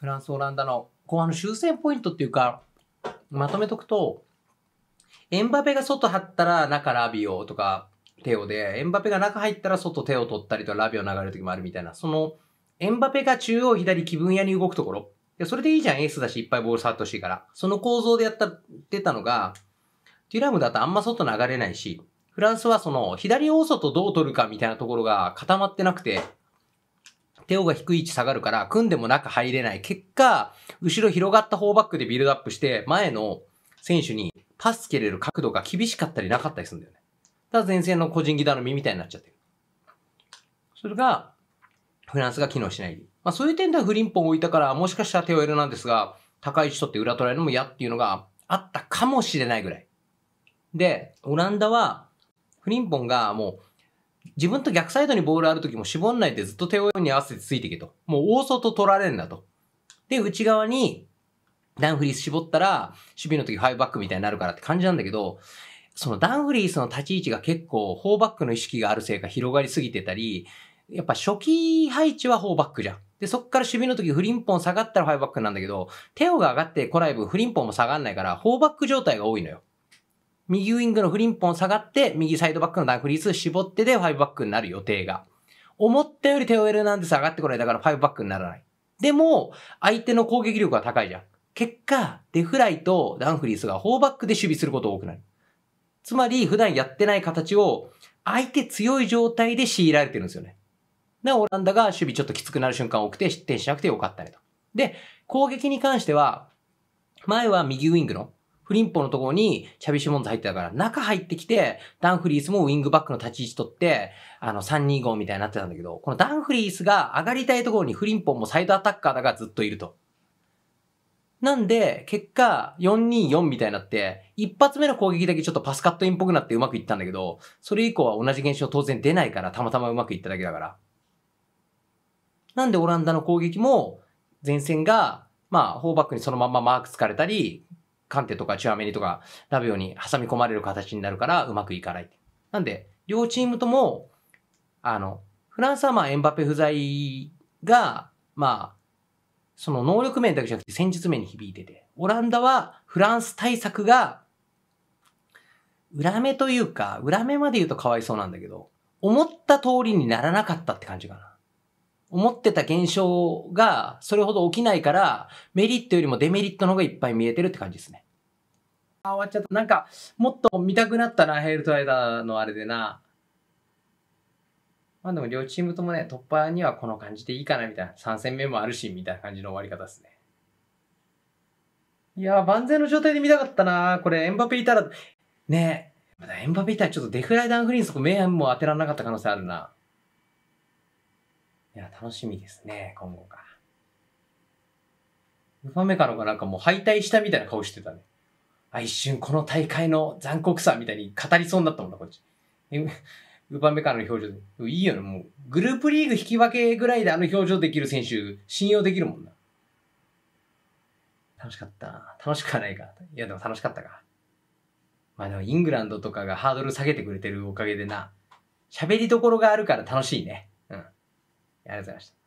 フランス、オランダの後半の修正ポイントっていうか、まとめとくと、エンバペが外張ったら中ラビオとかテオで、エンバペが中入ったら外手を取ったりとかラビオ流れる時もあるみたいな、その、エンバペが中央左気分屋に動くところ。いや、それでいいじゃん、エースだし、いっぱいボール触ってほしいから。その構造でやった、出たのが、デュラムだとあんま外流れないし、フランスはその、左大外どう取るかみたいなところが固まってなくて、手をが低い位置下がるから、組んでも中入れない。結果、後ろ広がったーバックでビルドアップして、前の選手にパス蹴れる角度が厳しかったりなかったりするんだよね。だから前線の個人技頼みみたいになっちゃってる。それが、フランスが機能しない。まあそういう点ではフリンポンを置いたから、もしかしたら手をエルなんですが、高い位置取って裏取られるのも嫌っていうのがあったかもしれないぐらい。で、オランダは、フリンポンがもう自分と逆サイドにボールある時も絞んないでずっと手をに合わせてついていけと。もう大外取られんなと。で、内側にダンフリース絞ったら、守備の時ファイブバックみたいになるからって感じなんだけど、そのダンフリースの立ち位置が結構、フォーバックの意識があるせいか広がりすぎてたり、やっぱ初期配置はフォーバックじゃん。で、そっから守備の時フリンポン下がったらファイブバックなんだけど、テオが上がってこない分フリンポンも下がんないから、フォーバック状態が多いのよ。右ウィングのフリンポン下がって、右サイドバックのダンフリース絞ってで5バックになる予定が。思ったよりテオエルなんです上がってこない。だから5バックにならない。でも、相手の攻撃力が高いじゃん。結果、デフライとダンフリースが4バックで守備すること多くなる。つまり、普段やってない形を、相手強い状態で強いられてるんですよね。な、オランダが守備ちょっときつくなる瞬間多くて、失点しなくてよかったねと。で、攻撃に関しては、前は右ウィングのフリンポのところにチャビシモンズ入ってたから、中入ってきて、ダンフリースもウィングバックの立ち位置取って、あの、325みたいになってたんだけど、このダンフリースが上がりたいところにフリンポンもサイドアタッカーだがずっといると。なんで、結果、424みたいになって、一発目の攻撃だけちょっとパスカットインっぽくなってうまくいったんだけど、それ以降は同じ現象当然出ないから、たまたまうまくいっただけだから。なんでオランダの攻撃も、前線が、まあ、フォーバックにそのままマークつかれたり、カンテとかチュアメニとかラビオに挟み込まれる形になるからうまくいかない。なんで、両チームとも、あの、フランスはまあエンバペ不在が、まあ、その能力面だけじゃなくて戦術面に響いてて、オランダはフランス対策が、裏目というか、裏目まで言うとかわいそうなんだけど、思った通りにならなかったって感じかな。思ってた現象がそれほど起きないから、メリットよりもデメリットの方がいっぱい見えてるって感じですね。あ、終わっちゃった。なんか、もっと見たくなったな、ヘイルトライダーのあれでな。まあでも両チームともね、突破にはこの感じでいいかな、みたいな。3戦目もあるし、みたいな感じの終わり方ですね。いや万全の状態で見たかったなこれ、エンバペいたら、ねえ、エンバペいたらちょっとデフライダー・フリーンそこ明暗も当てられなかった可能性あるな。いや、楽しみですね、今後が。ウパメカノがなんかもう敗退したみたいな顔してたね。あ、一瞬この大会の残酷さみたいに語りそうになったもんな、こっち。ウパメカノの表情で。いいよね、もう。グループリーグ引き分けぐらいであの表情できる選手、信用できるもんな。楽しかった。楽しくはないか。いや、でも楽しかったか。まあでもイングランドとかがハードル下げてくれてるおかげでな、喋りどころがあるから楽しいね。Szerzást!